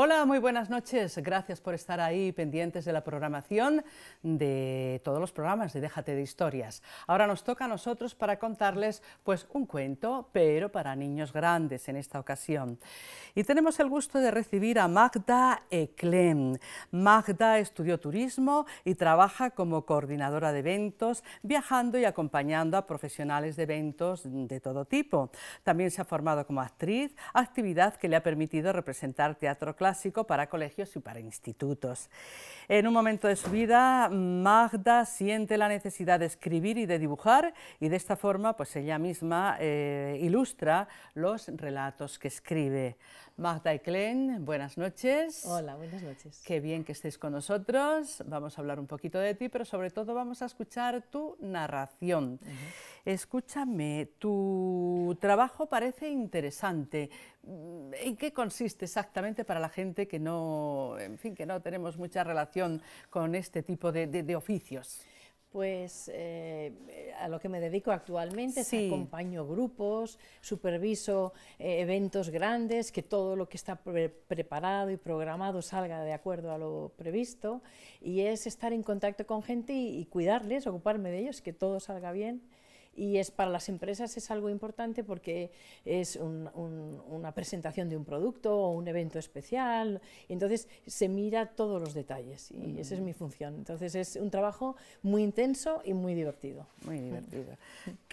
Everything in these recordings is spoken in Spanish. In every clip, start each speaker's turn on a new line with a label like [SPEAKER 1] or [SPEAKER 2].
[SPEAKER 1] Hola, muy buenas noches. Gracias por estar ahí pendientes de la programación de todos los programas de Déjate de historias. Ahora nos toca a nosotros para contarles pues un cuento, pero para niños grandes en esta ocasión. Y tenemos el gusto de recibir a Magda Eklem. Magda estudió turismo y trabaja como coordinadora de eventos, viajando y acompañando a profesionales de eventos de todo tipo. También se ha formado como actriz, actividad que le ha permitido representar teatro clásico para colegios y para institutos. En un momento de su vida, Magda siente la necesidad de escribir y de dibujar y de esta forma pues ella misma eh, ilustra los relatos que escribe. Magda y Klein, buenas noches. Hola, buenas noches. Qué bien que estéis con nosotros. Vamos a hablar un poquito de ti, pero sobre todo vamos a escuchar tu narración. Escúchame, tu trabajo parece interesante. ¿En qué consiste exactamente para la gente que no, en fin, que no tenemos mucha relación con este tipo de, oficios?
[SPEAKER 2] Pues eh, a lo que me dedico actualmente es acompaño grupos, superviso eh, eventos grandes, que todo lo que está preparado y programado salga de acuerdo a lo previsto, y es estar en contacto con gente y cuidarles, ocuparme de ellos, que todo salga bien y es para las empresas es algo importante porque es una presentación de un producto o un evento especial, entonces se mira todos los detalles y esa es mi función. Entonces es un trabajo muy intenso y muy divertido. Muy divertido.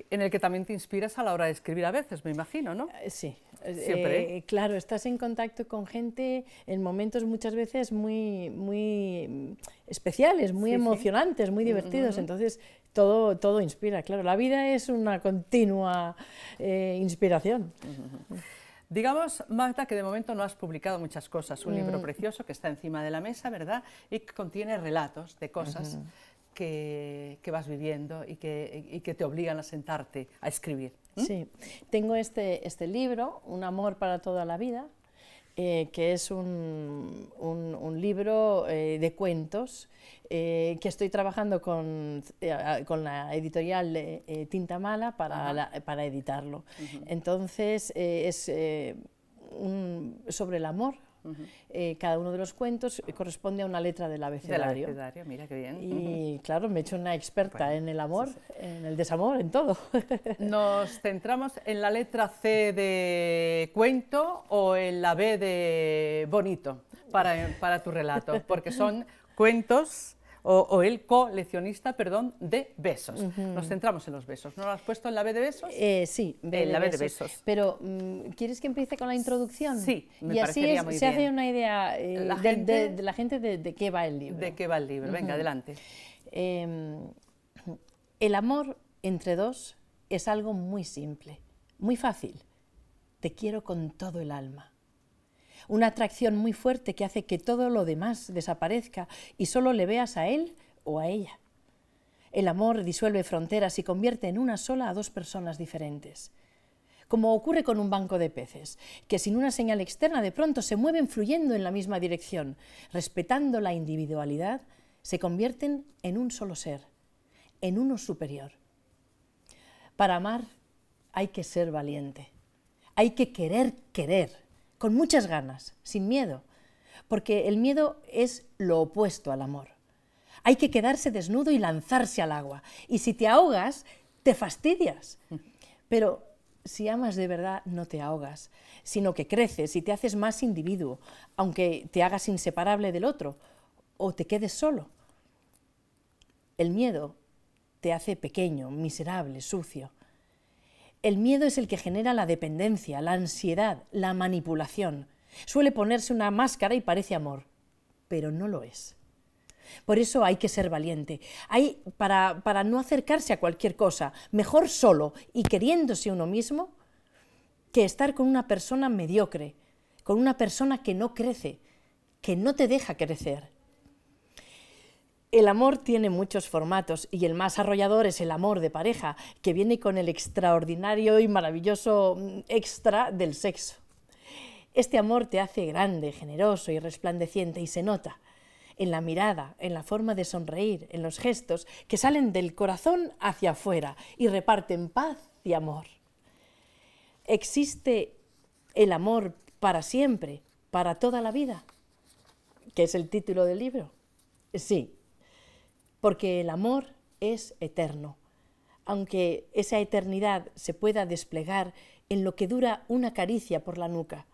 [SPEAKER 1] en el que también te inspiras a la hora de escribir a veces, me imagino, ¿no? Eh, sí, Siempre. Eh,
[SPEAKER 2] eh, claro, estás en contacto con gente en momentos muchas veces muy, muy especiales, muy emocionantes, muy divertidos. Entonces, todo, todo inspira. Claro, la vida es una continua eh, inspiración.
[SPEAKER 1] Digamos, Magda, que de momento no has publicado muchas cosas. Un libro mm. precioso que está encima de la mesa, ¿verdad? Y que contiene relatos de cosas que, vas viviendo y que, te obligan a sentarte a escribir.
[SPEAKER 2] Sí, tengo este, este libro, Un amor para toda la vida, eh, que es un, libro eh, de cuentos eh, que estoy trabajando con, con la editorial Tinta Mala para, editarlo. Entonces es sobre el amor eh, cada uno de los cuentos eh, corresponde a una letra del abecedario. Del abecedario,
[SPEAKER 1] mira Y
[SPEAKER 2] claro, me he hecho una experta en el amor, en el desamor, en todo.
[SPEAKER 1] ¿Nos centramos en la letra C de cuento o en la B de bonito para, para tu relato? Porque son cuentos o, el coleccionista, perdón, de besos. Nos centramos en los besos. ¿No lo has puesto en la B de besos? Eh, sí, en la B de besos.
[SPEAKER 2] Pero, mm, ¿quieres que empiece con la introducción? Sí, me Y así se hace una idea eh, de, la gente de, qué va el libro. De qué va el libro. Venga, adelante. Em, el amor entre dos es algo muy simple, muy fácil. Te quiero con todo el alma una atracción muy fuerte que hace que todo lo demás desaparezca y solo le veas a él o a ella. El amor disuelve fronteras y convierte en una sola a dos personas diferentes. Como ocurre con un banco de peces, que sin una señal externa de pronto se mueven fluyendo en la misma dirección, respetando la individualidad, se convierten en un solo ser, en uno superior. Para amar hay que ser valiente, hay que querer querer con muchas ganas, sin miedo, porque el miedo es lo opuesto al amor. Hay que quedarse desnudo y lanzarse al agua. Y si te ahogas, te fastidias. Pero si amas de verdad, no te ahogas, sino que creces y te haces más individuo, aunque te hagas inseparable del otro o te quedes solo. El miedo te hace pequeño, miserable, sucio. El miedo es el que genera la dependencia, la ansiedad, la manipulación. Suele ponerse una máscara y parece amor, pero no lo es. Por eso hay que ser valiente. Hay, para, para no acercarse a cualquier cosa, mejor solo y queriéndose uno mismo, que estar con una persona mediocre, con una persona que no crece, que no te deja crecer. El amor tiene muchos formatos y el más arrollador es el amor de pareja, que viene con el extraordinario y maravilloso mm, extra del sexo. Este amor te hace grande, generoso y resplandeciente y se nota en la mirada, en la forma de sonreír, en los gestos que salen del corazón hacia afuera y reparten paz y amor. ¿Existe el amor para siempre, para toda la vida? Que es el título del libro. Sí, porque el amor es eterno. Aunque esa eternidad se pueda desplegar en lo que dura una caricia por la nuca,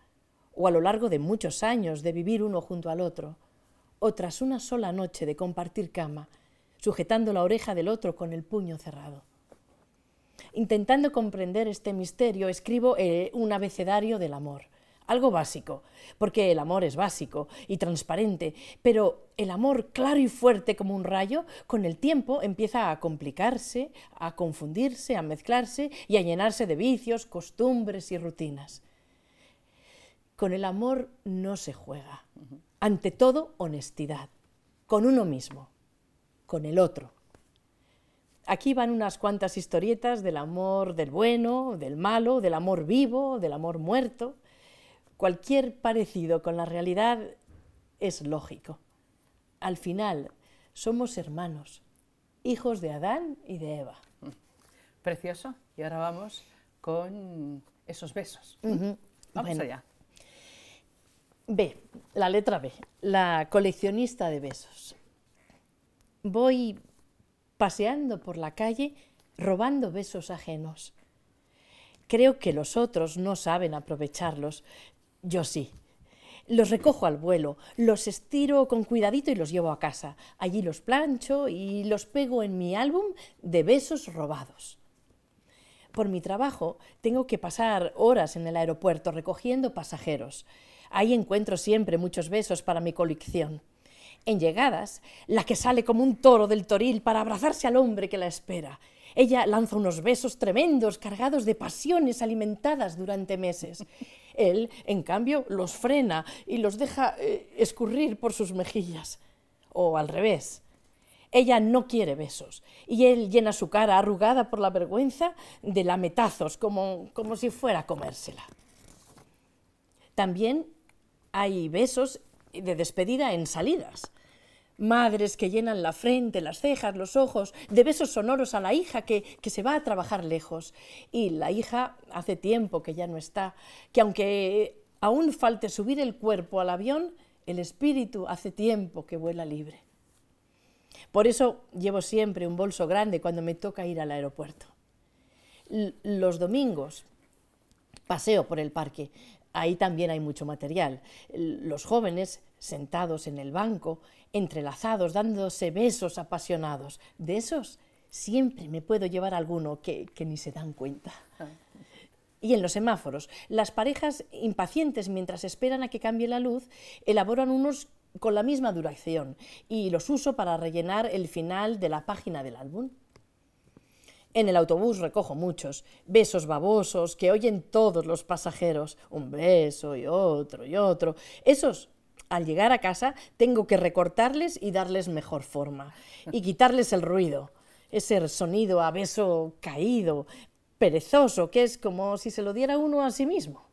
[SPEAKER 2] o a lo largo de muchos años de vivir uno junto al otro, o tras una sola noche de compartir cama, sujetando la oreja del otro con el puño cerrado. Intentando comprender este misterio, escribo eh, un abecedario del amor algo básico, porque el amor es básico y transparente, pero el amor claro y fuerte como un rayo, con el tiempo empieza a complicarse, a confundirse, a mezclarse y a llenarse de vicios, costumbres y rutinas. Con el amor no se juega. Ante todo, honestidad, con uno mismo, con el otro. Aquí van unas cuantas historietas del amor del bueno, del malo, del amor vivo, del amor muerto Cualquier parecido con la realidad es lógico. Al final, somos hermanos, hijos de Adán y de Eva.
[SPEAKER 1] Precioso. Y ahora vamos con esos besos. Vamos allá.
[SPEAKER 2] B, la letra B, la coleccionista de besos. Voy paseando por la calle robando besos ajenos. Creo que los otros no saben aprovecharlos, yo sí. Los recojo al vuelo, los estiro con cuidadito y los llevo a casa. Allí los plancho y los pego en mi álbum de besos robados. Por mi trabajo tengo que pasar horas en el aeropuerto recogiendo pasajeros. Ahí encuentro siempre muchos besos para mi colección. En llegadas, la que sale como un toro del toril para abrazarse al hombre que la espera. Ella lanza unos besos tremendos, cargados de pasiones alimentadas durante meses. Él, en cambio, los frena y los deja eh, escurrir por sus mejillas. O al revés. Ella no quiere besos y él llena su cara arrugada por la vergüenza de lametazos, como, como si fuera a comérsela. También hay besos de despedida en salidas madres que llenan la frente, las cejas, los ojos, de besos sonoros a la hija que, se va a trabajar lejos. Y la hija hace tiempo que ya no está, que aunque aún falte subir el cuerpo al avión, el espíritu hace tiempo que vuela libre. Por eso llevo siempre un bolso grande cuando me toca ir al aeropuerto. los domingos paseo por el parque, ahí también hay mucho material. Los jóvenes sentados en el banco, entrelazados, dándose besos apasionados. De esos siempre me puedo llevar alguno que, que ni se dan cuenta. Ah. Y en los semáforos, las parejas impacientes mientras esperan a que cambie la luz, elaboran unos con la misma duración y los uso para rellenar el final de la página del álbum. En el autobús recojo muchos, besos babosos que oyen todos los pasajeros, un beso y otro y otro. Esos al llegar a casa tengo que recortarles y darles mejor forma y quitarles el ruido, ese sonido a beso caído, perezoso, que es como si se lo diera uno a sí mismo.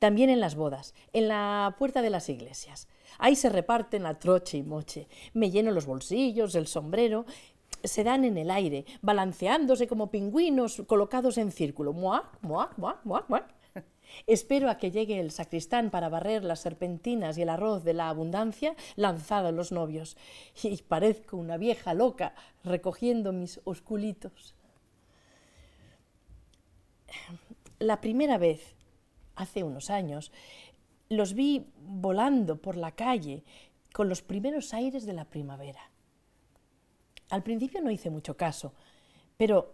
[SPEAKER 2] También en las bodas, en la puerta de las iglesias. Ahí se reparten a troche y moche. Me lleno los bolsillos, el sombrero se dan en el aire, balanceándose como pingüinos colocados en círculo. Espero a que llegue el sacristán para barrer las serpentinas y el arroz de la abundancia lanzado a los novios. Y parezco una vieja loca recogiendo mis osculitos. La primera vez, hace unos años, los vi volando por la calle con los primeros aires de la primavera. Al principio no hice mucho caso, pero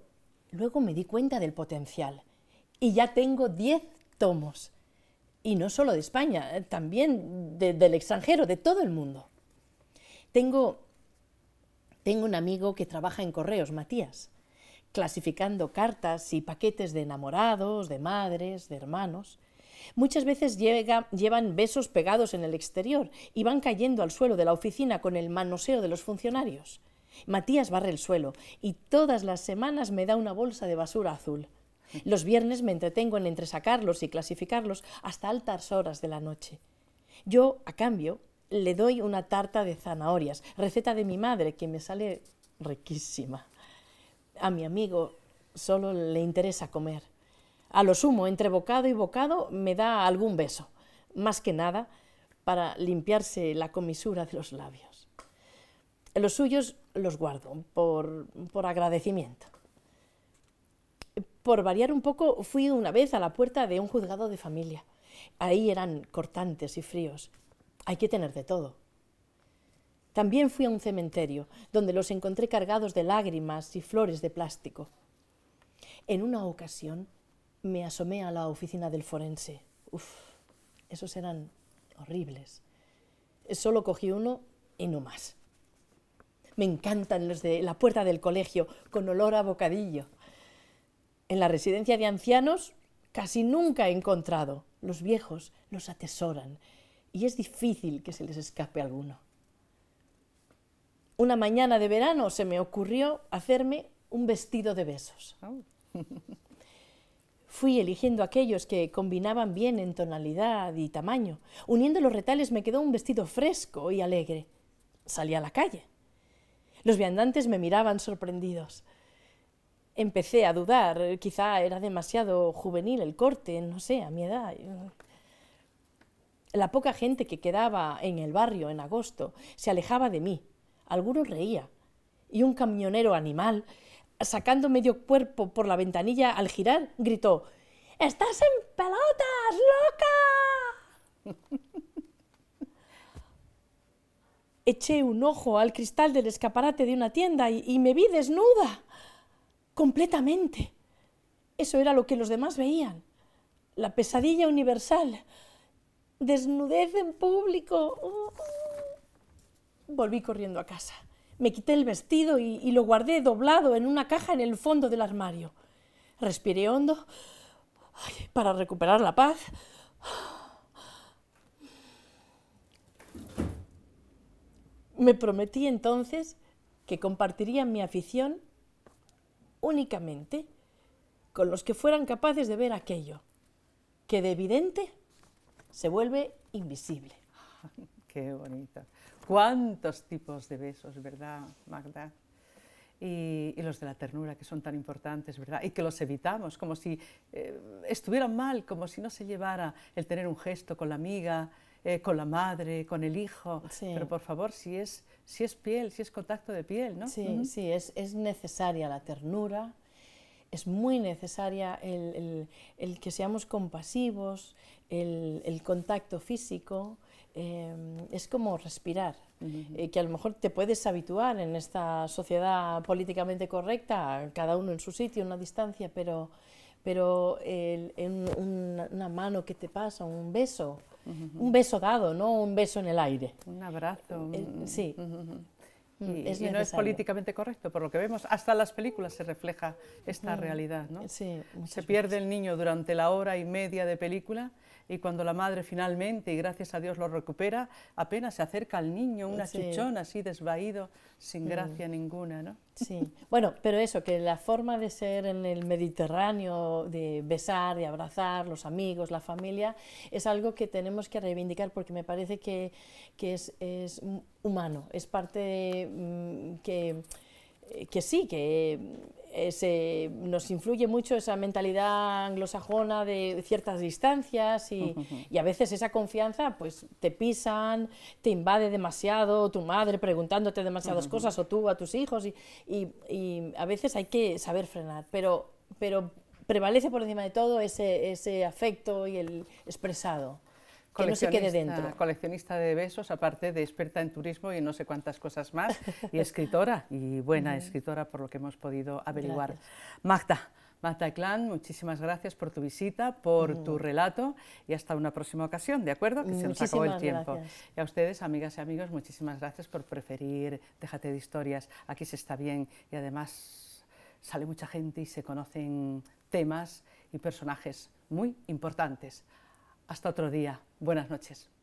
[SPEAKER 2] luego me di cuenta del potencial y ya tengo 10 tomos. Y no solo de España, eh, también del extranjero, de todo el mundo. Tengo, un amigo que trabaja en correos, Matías, clasificando cartas y paquetes de enamorados, de madres, de hermanos. Muchas veces llevan besos pegados en el exterior y van cayendo al suelo de la oficina con el manoseo de los funcionarios. Matías barre el suelo y todas las semanas me da una bolsa de basura azul. Los viernes me entretengo en entresacarlos y clasificarlos hasta altas horas de la noche. Yo, a cambio, le doy una tarta de zanahorias, receta de mi madre que me sale riquísima. A mi amigo solo le interesa comer. A lo sumo, entre bocado y bocado me da algún beso, más que nada para limpiarse la comisura de los labios. Los suyos los guardo por, agradecimiento. Por variar un poco, fui una vez a la puerta de un juzgado de familia. Ahí eran cortantes y fríos. Hay que tener de todo. También fui a un cementerio, donde los encontré cargados de lágrimas y flores de plástico. En una ocasión me asomé a la oficina del forense. Uf, esos eran horribles. Solo cogí uno y no más. Me encantan los de la puerta del colegio, con olor a bocadillo. En la residencia de ancianos casi nunca he encontrado. Los viejos los atesoran y es difícil que se les escape alguno. Una mañana de verano se me ocurrió hacerme un vestido de besos. Fui eligiendo aquellos que combinaban bien en tonalidad y tamaño. Uniendo los retales me quedó un vestido fresco y alegre. Salí a la calle. Los viandantes me miraban sorprendidos. Empecé a dudar, quizá era demasiado juvenil el corte, no sé, a mi edad. La poca gente que quedaba en el barrio en agosto se alejaba de mí. Algunos reía. Y un camionero animal, sacando medio cuerpo por la ventanilla al girar, gritó, ¡Estás en pelotas, loca! Eché un ojo al cristal del escaparate de una tienda y, me vi desnuda, completamente. Eso era lo que los demás veían, la pesadilla universal. Desnudez en público. Uh. Volví corriendo a casa. Me quité el vestido y, lo guardé doblado en una caja en el fondo del armario. Respiré hondo para recuperar la paz. Me prometí entonces que compartiría mi afición únicamente con los que fueran capaces de ver aquello, que de evidente
[SPEAKER 1] se vuelve invisible. Qué bonito. Cuántos tipos de besos, ¿verdad, Magda? Y, los de la ternura que son tan importantes, ¿verdad? Y que los evitamos, como si eh, estuvieran mal, como si no se llevara el tener un gesto con la amiga, eh, con la madre, con el hijo, pero por favor, si es, si es piel, si es contacto de piel, ¿no? Sí, sí, es, es, necesaria la ternura,
[SPEAKER 2] es muy necesaria el, el, el que seamos compasivos, el, contacto físico, eh, es como respirar, eh, que a lo mejor te puedes habituar en esta sociedad políticamente correcta, cada uno en su sitio, una distancia, pero, pero el, una mano que te pasa, un beso, un beso dado, no un beso en el aire. Un abrazo. Eh, sí.
[SPEAKER 1] Mm, y, no es políticamente correcto, por lo que vemos, hasta las películas se refleja esta mm, realidad. ¿no? Sí, se pierde el niño durante la hora y media de película y cuando la madre finalmente, y gracias a Dios, lo recupera, apenas se acerca al niño, una achichón así desvaído, sin mm. gracia ninguna, ¿no? Sí,
[SPEAKER 2] bueno, pero eso, que la forma de ser en el Mediterráneo, de besar, de abrazar, los amigos, la familia, es algo que tenemos que reivindicar porque me parece que, es, humano, es parte mm, que, que sí, que eh, nos influye mucho esa mentalidad anglosajona de ciertas distancias y, a veces esa confianza pues te pisan, te invade demasiado, tu madre preguntándote demasiadas cosas o tú a tus hijos y, a veces hay que saber frenar, pero, prevalece por encima de todo ese afecto y el expresado que dentro.
[SPEAKER 1] Coleccionista de besos, aparte de experta en turismo y no sé cuántas cosas más, y escritora, y buena escritora por lo que hemos podido averiguar. Magda. Magda Clan, muchísimas gracias por tu visita, por tu relato y hasta una próxima ocasión, ¿de acuerdo? Que se muchísimas nos acabó el tiempo. Gracias. Y a ustedes, amigas y amigos, muchísimas gracias por preferir Déjate de historias. Aquí se está bien y además sale mucha gente y se conocen temas y personajes muy importantes. Hasta otro día. Buenas noches.